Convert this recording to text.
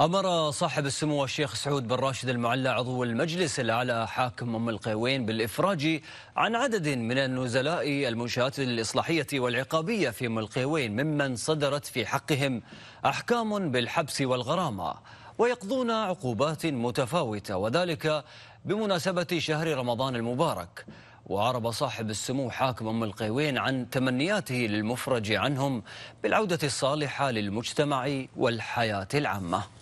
أمر صاحب السمو الشيخ سعود بن راشد المعلى عضو المجلس الأعلى حاكم أم القيوين بالإفراج عن عدد من النزلاء المنشآت الإصلاحية والعقابية في أم القيوين ممن صدرت في حقهم أحكام بالحبس والغرامة ويقضون عقوبات متفاوتة وذلك بمناسبة شهر رمضان المبارك وعرب صاحب السمو حاكم أم القيوين عن تمنياته للمفرج عنهم بالعودة الصالحة للمجتمع والحياة العامة